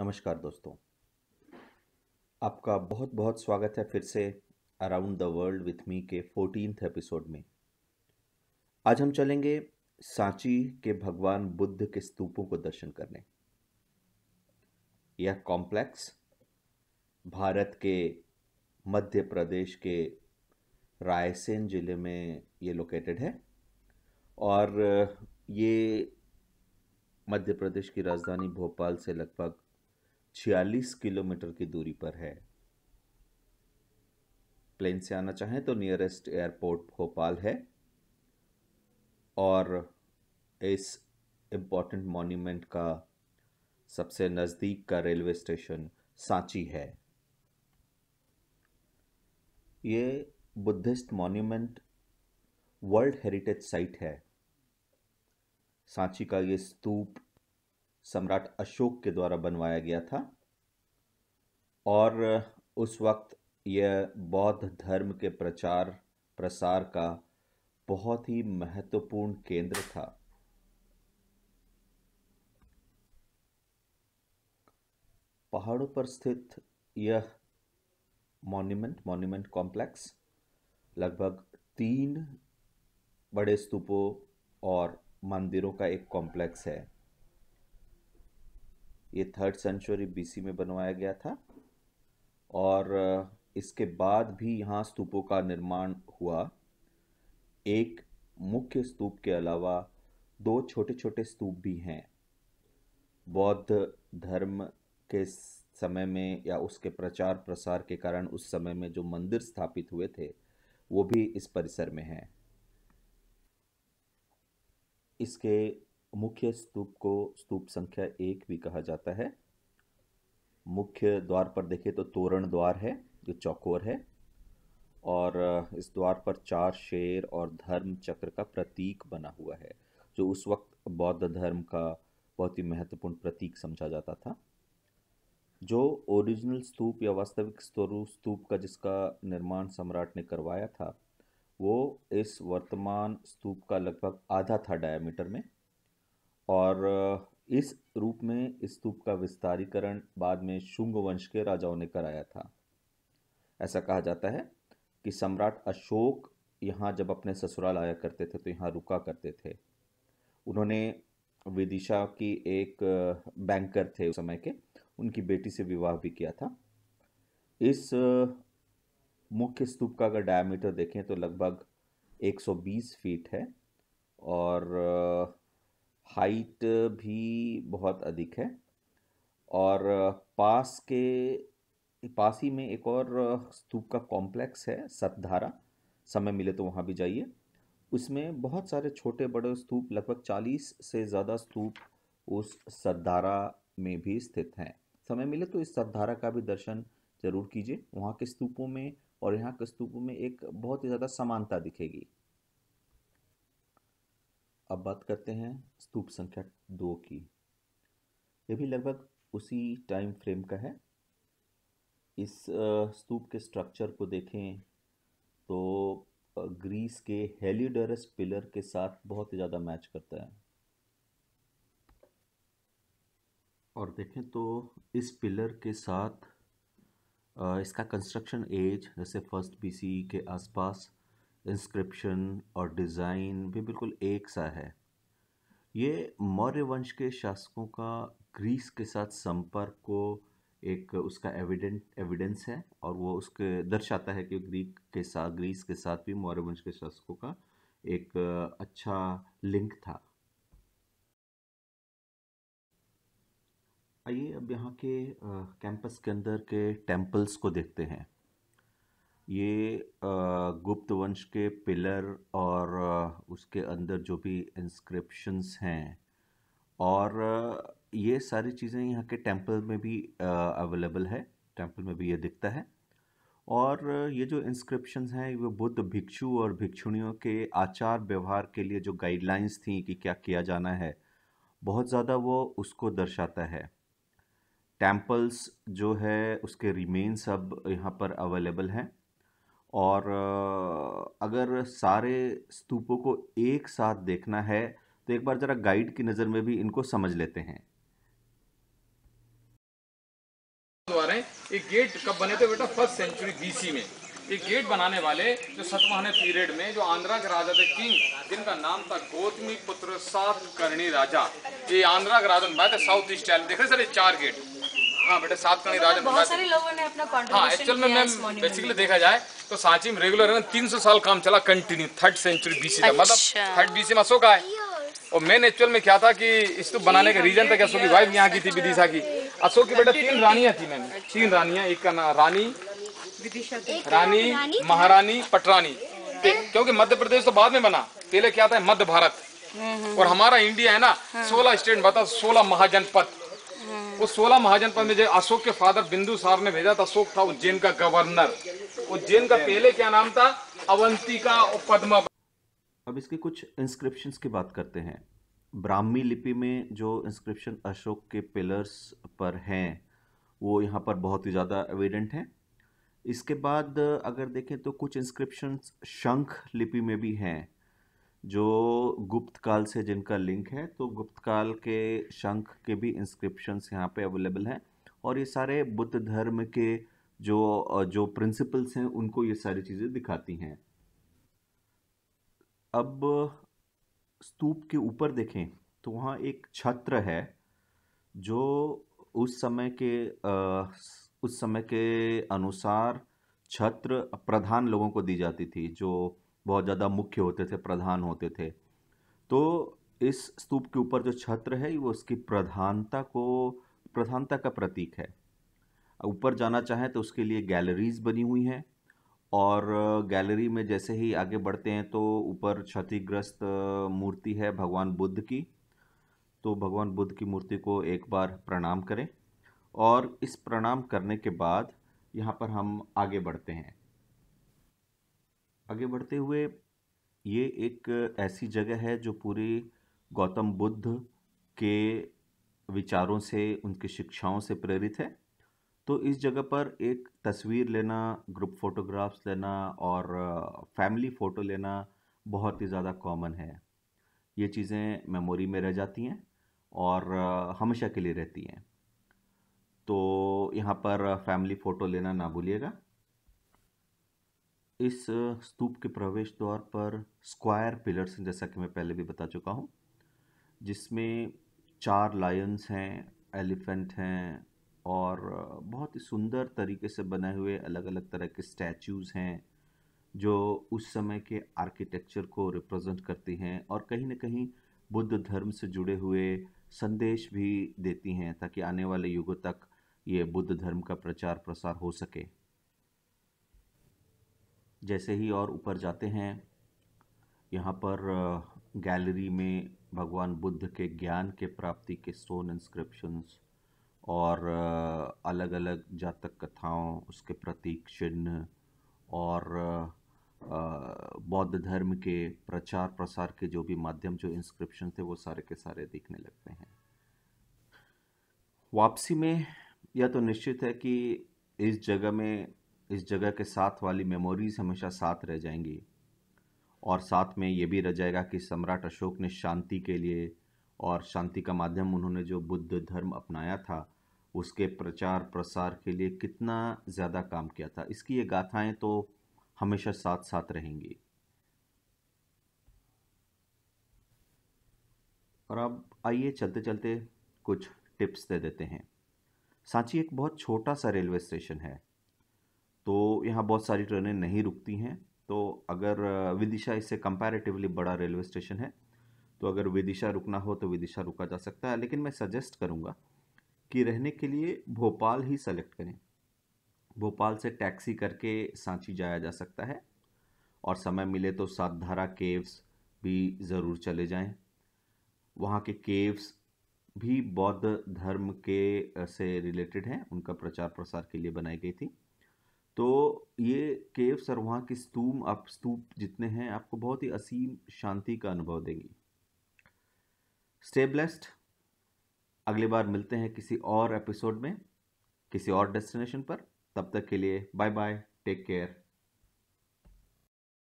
नमस्कार दोस्तों आपका बहुत बहुत स्वागत है फिर से around the world with me के फोर्टीन एपिसोड में आज हम चलेंगे सांची के भगवान बुद्ध के स्तूपों को दर्शन करने यह कॉम्प्लेक्स भारत के मध्य प्रदेश के रायसेन ज़िले में ये लोकेटेड है और ये मध्य प्रदेश की राजधानी भोपाल से लगभग छियालीस किलोमीटर की दूरी पर है प्लेन से आना चाहें तो नियरेस्ट एयरपोर्ट भोपाल है और इस इम्पॉर्टेंट मॉन्यूमेंट का सबसे नज़दीक का रेलवे स्टेशन सांची है ये Buddhist monument world heritage site है सांची का ये स्तूप सम्राट अशोक के द्वारा बनवाया गया था और उस वक्त यह बौद्ध धर्म के प्रचार प्रसार का बहुत ही महत्वपूर्ण केंद्र था पहाड़ों पर स्थित यह मॉन्यूमेंट मॉन्यूमेंट कॉम्प्लेक्स लगभग तीन बड़े स्तूपों और मंदिरों का एक कॉम्प्लेक्स है ये थर्ड सेंचुरी बीसी में बनवाया गया था और इसके बाद भी यहाँ स्तूपों का निर्माण हुआ एक मुख्य स्तूप के अलावा दो छोटे छोटे स्तूप भी हैं बौद्ध धर्म के समय में या उसके प्रचार प्रसार के कारण उस समय में जो मंदिर स्थापित हुए थे वो भी इस परिसर में हैं इसके मुख्य स्तूप को स्तूप संख्या एक भी कहा जाता है मुख्य द्वार पर देखें तो तोरण द्वार है जो चौकोर है और इस द्वार पर चार शेर और धर्म चक्र का प्रतीक बना हुआ है जो उस वक्त बौद्ध धर्म का बहुत ही महत्वपूर्ण प्रतीक समझा जाता था जो ओरिजिनल स्तूप या वास्तविक स्वरूप स्तूप का जिसका निर्माण सम्राट ने करवाया था वो इस वर्तमान स्तूप का लगभग आधा था डायमीटर में और इस रूप में इस स्तूप का विस्तारीकरण बाद में शुंग वंश के राजाओं ने कराया था ऐसा कहा जाता है कि सम्राट अशोक यहाँ जब अपने ससुराल आया करते थे तो यहाँ रुका करते थे उन्होंने विदिशा की एक बैंकर थे उस समय के उनकी बेटी से विवाह भी किया था इस मुख्य स्तूप का अगर डायमीटर देखें तो लगभग 120 फीट है और हाइट भी बहुत अधिक है और पास के पास ही में एक और स्तूप का कॉम्प्लेक्स है सतधारा समय मिले तो वहाँ भी जाइए उसमें बहुत सारे छोटे बड़े स्तूप लगभग चालीस से ज़्यादा स्तूप उस सतधारा में भी स्थित हैं समय मिले तो इस सतधारा का भी दर्शन जरूर कीजिए वहाँ के स्तूपों में और यहाँ के स्तूपों में एक बहुत ही ज़्यादा समानता दिखेगी अब बात करते हैं स्तूप संख्या दो की यह भी लगभग उसी टाइम फ्रेम का है इस स्तूप के स्ट्रक्चर को देखें तो ग्रीस के हेलीडरस पिलर के साथ बहुत ज़्यादा मैच करता है और देखें तो इस पिलर के साथ इसका कंस्ट्रक्शन एज जैसे फर्स्ट बीसी e के आसपास इंस्क्रिप्शन और डिज़ाइन भी बिल्कुल एक सा है ये मौर्य वंश के शासकों का ग्रीस के साथ संपर्क को एक उसका एविडेंट एविडेंस है और वो उसके दर्शाता है कि ग्रीक के साथ ग्रीस के साथ भी मौर्य वंश के शासकों का एक अच्छा लिंक था आइए अब यहाँ के कैंपस के अंदर के टेम्पल्स को देखते हैं ये गुप्त वंश के पिलर और उसके अंदर जो भी इंस्क्रिप्शंस हैं और ये सारी चीज़ें यहाँ के टेंपल में भी अवेलेबल है टेंपल में भी ये दिखता है और ये जो इंस्क्रिप्शंस हैं वो बुद्ध भिक्षु और भिक्षुणियों के आचार व्यवहार के लिए जो गाइडलाइंस थी कि क्या किया जाना है बहुत ज़्यादा वो उसको दर्शाता है टेम्पल्स जो है उसके रिमेन्स अब यहाँ पर अवेलेबल हैं और अगर सारे स्तूपों को एक साथ देखना है तो एक बार ज़रा गाइड की नज़र में भी इनको समझ लेते हैं तो एक गेट कब बने थे बेटा फर्स्ट सेंचुरी बीसी में एक गेट बनाने वाले जो सतवाहन पीरियड में जो आंध्रा के राजा थे किंग जिनका नाम था गौतमी पुत्र सात करणी राजा ये आंध्रा के राजा बनाए थे साउथ ईस्ट देख रहे सर ये चार गेट हाँ बेटा सात कणी बहुत सारे लोगों ने अपना हाँ एक्चुअल में मैम बेसिकली देखा जाए तो सांची में रेगुलर है ना तीन सौ साल काम चला कंटिन्यू थर्ड सेंचुरी बीसी का मतलब थर्ड अच्छा। बीसी में अशोक आए और मेन एक्चुअल में क्या था कि तो बनाने का रीजन था कि अशोक की वाइफ यहाँ की थी विदिशा की अशोक की बेटा तीन रानियाँ थी मैम अच्छा। तीन रानियाँ एक का नाम रानी रानी महारानी पटरानी हाँ। क्योंकि मध्य प्रदेश तो बाद में बना पहले क्या था मध्य भारत हम्म, हम्म। और हमारा इंडिया है ना हाँ। सोलह स्टेट बता सोलह महाजनपद उस सोलह महाजनपद में जो अशोक के फादर बिंदु सार ने भेजा था अशोक था उज्जैन का गवर्नर उज्जैन का पहले क्या नाम था अवंतिका और पद्मा अब इसके कुछ इंस्क्रिप्शंस की बात करते हैं ब्राह्मी लिपि में जो इंस्क्रिप्शन अशोक के पिलर्स पर हैं वो यहाँ पर बहुत ही ज़्यादा एविडेंट हैं इसके बाद अगर देखें तो कुछ इंस्क्रिप्शंस शंख लिपि में भी हैं जो गुप्त काल से जिनका लिंक है तो गुप्त काल के शंख के भी इंस्क्रिप्शंस यहाँ पे अवेलेबल हैं और ये सारे बुद्ध धर्म के जो जो प्रिंसिपल्स हैं उनको ये सारी चीज़ें दिखाती हैं अब स्तूप के ऊपर देखें तो वहाँ एक छत्र है जो उस समय के उस समय के अनुसार छत्र प्रधान लोगों को दी जाती थी जो बहुत ज़्यादा मुख्य होते थे प्रधान होते थे तो इस स्तूप के ऊपर जो छत्र है वो उसकी प्रधानता को प्रधानता का प्रतीक है ऊपर जाना चाहें तो उसके लिए गैलरीज़ बनी हुई हैं और गैलरी में जैसे ही आगे बढ़ते हैं तो ऊपर क्षतिग्रस्त मूर्ति है भगवान बुद्ध की तो भगवान बुद्ध की मूर्ति को एक बार प्रणाम करें और इस प्रणाम करने के बाद यहाँ पर हम आगे बढ़ते हैं आगे बढ़ते हुए ये एक ऐसी जगह है जो पूरी गौतम बुद्ध के विचारों से उनकी शिक्षाओं से प्रेरित है तो इस जगह पर एक तस्वीर लेना ग्रुप फ़ोटोग्राफ्स लेना और फैमिली फ़ोटो लेना बहुत ही ज़्यादा कॉमन है ये चीज़ें मेमोरी में रह जाती हैं और हमेशा के लिए रहती हैं तो यहाँ पर फैमिली फ़ोटो लेना ना भूलिएगा इस स्तूप के प्रवेश द्वार पर स्क्वायर पिलर्स हैं जैसा कि मैं पहले भी बता चुका हूँ जिसमें चार लायंस हैं एलिफेंट हैं और बहुत ही सुंदर तरीके से बने हुए अलग अलग तरह के स्टैचूज़ हैं जो उस समय के आर्किटेक्चर को रिप्रेजेंट करती हैं और कहीं ना कहीं बुद्ध धर्म से जुड़े हुए संदेश भी देती हैं ताकि आने वाले युगों तक ये बुद्ध धर्म का प्रचार प्रसार हो सके जैसे ही और ऊपर जाते हैं यहाँ पर गैलरी में भगवान बुद्ध के ज्ञान के प्राप्ति के स्टोन इंस्क्रिप्शंस और अलग अलग जातक कथाओं उसके प्रतीक चिन्ह और बौद्ध धर्म के प्रचार प्रसार के जो भी माध्यम जो इंस्क्रिप्शन थे वो सारे के सारे दिखने लगते हैं वापसी में यह तो निश्चित है कि इस जगह में इस जगह के साथ वाली मेमोरीज हमेशा साथ रह जाएंगी और साथ में ये भी रह जाएगा कि सम्राट अशोक ने शांति के लिए और शांति का माध्यम उन्होंने जो बुद्ध धर्म अपनाया था उसके प्रचार प्रसार के लिए कितना ज़्यादा काम किया था इसकी ये गाथाएं तो हमेशा साथ साथ रहेंगी और अब आइए चलते चलते कुछ टिप्स दे देते हैं सांची एक बहुत छोटा सा रेलवे स्टेशन है तो यहाँ बहुत सारी ट्रेनें नहीं रुकती हैं तो अगर विदिशा इससे कंपैरेटिवली बड़ा रेलवे स्टेशन है तो अगर विदिशा रुकना हो तो विदिशा रुका जा सकता है लेकिन मैं सजेस्ट करूँगा कि रहने के लिए भोपाल ही सेलेक्ट करें भोपाल से टैक्सी करके सांची जाया जा सकता है और समय मिले तो सात धारा केव्स भी ज़रूर चले जाएं वहाँ के केव्स भी बौद्ध धर्म के से रिलेटेड हैं उनका प्रचार प्रसार के लिए बनाई गई थी तो ये केव सर वहाँ की स्तूप आप स्तूप जितने हैं आपको बहुत ही असीम शांति का अनुभव देंगी स्टेबलेस्ट अगली बार मिलते हैं किसी और एपिसोड में किसी और डेस्टिनेशन पर तब तक के लिए बाय बाय टेक केयर